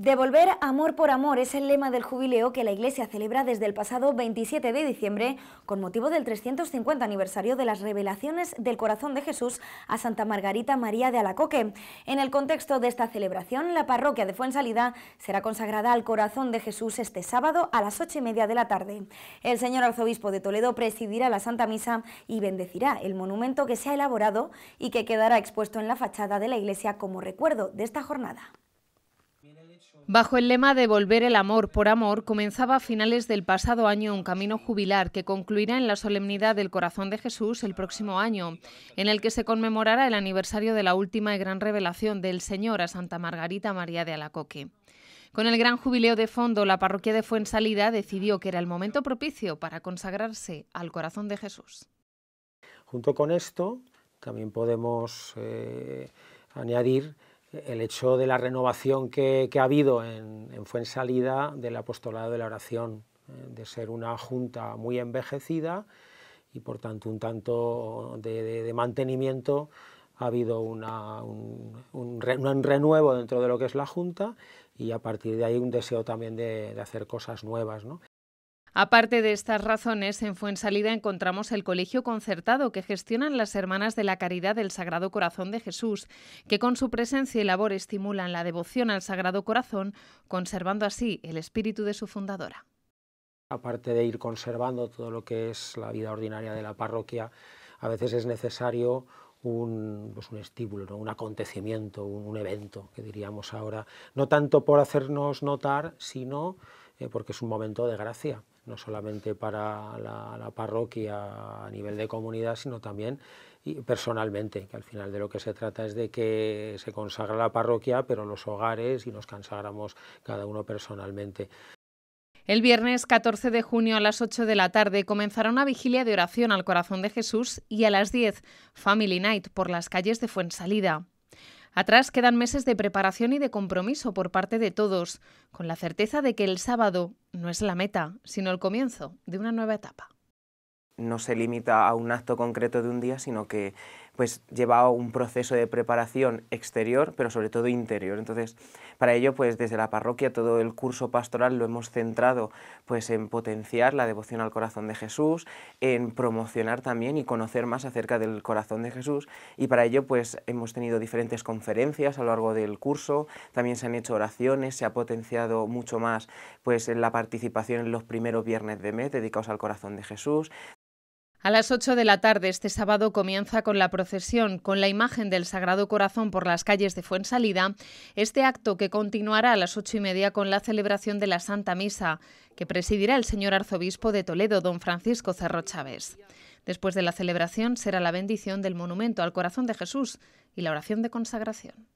Devolver amor por amor es el lema del jubileo que la Iglesia celebra desde el pasado 27 de diciembre con motivo del 350 aniversario de las revelaciones del corazón de Jesús a Santa Margarita María de Alacoque. En el contexto de esta celebración, la parroquia de Fuensalida será consagrada al corazón de Jesús este sábado a las ocho y media de la tarde. El señor arzobispo de Toledo presidirá la Santa Misa y bendecirá el monumento que se ha elaborado y que quedará expuesto en la fachada de la iglesia como recuerdo de esta jornada. Bajo el lema de Volver el amor por amor, comenzaba a finales del pasado año un camino jubilar que concluirá en la solemnidad del Corazón de Jesús el próximo año, en el que se conmemorará el aniversario de la última y gran revelación del Señor a Santa Margarita María de Alacoque. Con el gran jubileo de fondo, la parroquia de Fuensalida decidió que era el momento propicio para consagrarse al Corazón de Jesús. Junto con esto, también podemos eh, añadir el hecho de la renovación que, ha habido en, en, salida del apostolado de la oración, eh, de ser una junta muy envejecida y por tanto un tanto de, mantenimiento ha habido un, un, renuevo dentro de lo que es la Junta y a partir de ahí un deseo también de, hacer cosas nuevas. Aparte de estas razones, en Fuensalida encontramos el colegio concertado que gestionan las Hermanas de la Caridad del Sagrado Corazón de Jesús, que con su presencia y labor estimulan la devoción al Sagrado Corazón, conservando así el espíritu de su fundadora. Aparte de ir conservando todo lo que es la vida ordinaria de la parroquia, a veces es necesario un, pues un estímulo, un acontecimiento, un, evento, que diríamos ahora, no tanto por hacernos notar, sino eh, porque es un momento de gracia no solamente para la, parroquia a nivel de comunidad, sino también y personalmente, que al final de lo que se trata es de que se consagra la parroquia, pero los hogares y nos consagramos cada uno personalmente. El viernes 14 de junio a las 8 de la tarde comenzará una vigilia de oración al corazón de Jesús y a las 10 Family Night por las calles de Fuensalida. Atrás quedan meses de preparación y de compromiso por parte de todos, con la certeza de que el sábado no es la meta, sino el comienzo de una nueva etapa. No se limita a un acto concreto de un día, sino que pues llevaba un proceso de preparación exterior, pero sobre todo interior. Entonces, para ello, pues desde la parroquia todo el curso pastoral lo hemos centrado pues en potenciar la devoción al corazón de Jesús, en promocionar también y conocer más acerca del corazón de Jesús y para ello pues hemos tenido diferentes conferencias a lo largo del curso, también se han hecho oraciones, se ha potenciado mucho más pues en la participación en los primeros viernes de mes dedicados al corazón de Jesús, a las 8 de la tarde este sábado comienza con la procesión con la imagen del Sagrado Corazón por las calles de Fuensalida, este acto que continuará a las ocho y media con la celebración de la Santa Misa, que presidirá el señor arzobispo de Toledo, don Francisco Cerro Chávez. Después de la celebración será la bendición del monumento al corazón de Jesús y la oración de consagración.